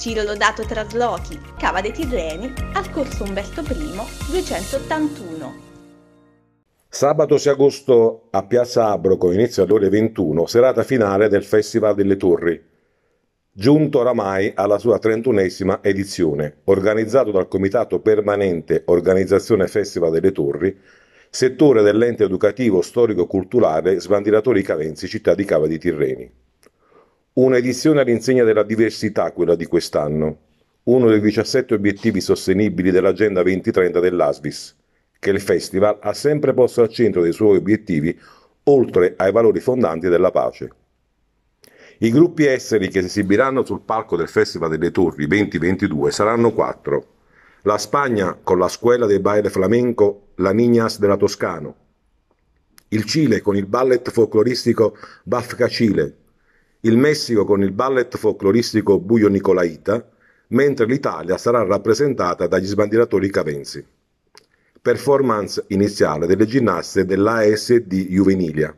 Ciro Lodato Traslochi, Cava dei Tirreni, al corso Umberto I 281. Sabato 6 agosto a Piazza Abro con inizio alle ore 21, serata finale del Festival delle Torri, giunto oramai alla sua 31esima edizione, organizzato dal Comitato Permanente Organizzazione Festival delle Torri, settore dell'ente educativo storico-culturale Sbandiratori Cavenzi, città di Cava di Tirreni. Un'edizione all'insegna della diversità, quella di quest'anno, uno dei 17 obiettivi sostenibili dell'Agenda 2030 dell'ASVIS, che il Festival ha sempre posto al centro dei suoi obiettivi, oltre ai valori fondanti della pace. I gruppi esteri che si esibiranno sul palco del Festival delle Torri 2022 saranno quattro. La Spagna con la scuola del baile flamenco La Niñas della Toscano, il Cile con il ballet folcloristico Bafca Cile, il Messico con il ballet folcloristico Buio Nicolaita, mentre l'Italia sarà rappresentata dagli sbandieratori cavensi. Performance iniziale delle ginnaste dell'ASD Juvenilia.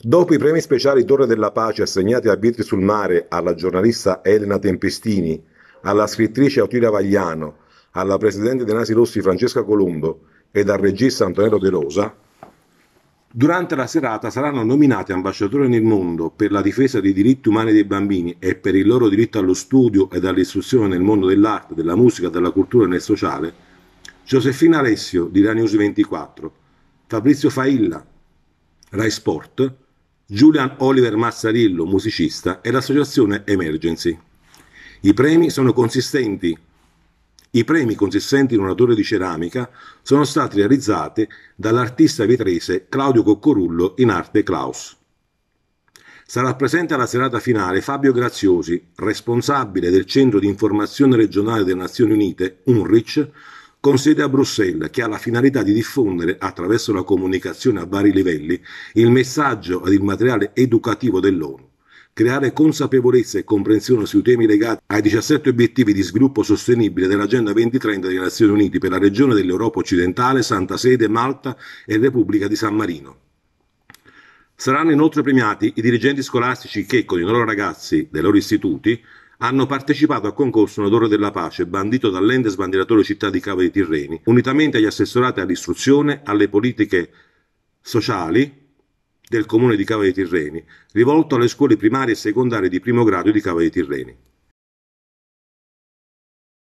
Dopo i premi speciali Torre della Pace assegnati a Vietri sul Mare alla giornalista Elena Tempestini, alla scrittrice Autilia Vagliano, alla presidente dei Nasi Rossi Francesca Colombo ed al regista Antonello De Rosa, Durante la serata saranno nominati ambasciatori nel mondo per la difesa dei diritti umani dei bambini e per il loro diritto allo studio e all'istruzione nel mondo dell'arte, della musica, della cultura e nel sociale Giosefina Alessio di Rai 24, Fabrizio Failla, Rai Sport, Julian Oliver Mazzarillo, musicista, e l'associazione Emergency. I premi sono consistenti i premi consistenti in una torre di ceramica sono stati realizzati dall'artista vetrese Claudio Coccorullo in arte Klaus. Sarà presente alla serata finale Fabio Graziosi, responsabile del Centro di Informazione Regionale delle Nazioni Unite, UNRIC, con sede a Bruxelles, che ha la finalità di diffondere, attraverso la comunicazione a vari livelli, il messaggio ed il materiale educativo dell'ONU creare consapevolezza e comprensione sui temi legati ai 17 obiettivi di sviluppo sostenibile dell'Agenda 2030 delle Nazioni Unite per la regione dell'Europa occidentale, Santa Sede, Malta e Repubblica di San Marino. Saranno inoltre premiati i dirigenti scolastici che, con i loro ragazzi dei loro istituti, hanno partecipato al concorso in odore della pace bandito dall'ente sbandieratore città di Cava dei Tirreni, unitamente agli assessorati all'istruzione, alle politiche sociali, del comune di Cava dei Tirreni, rivolto alle scuole primarie e secondarie di primo grado di Cava dei Tirreni.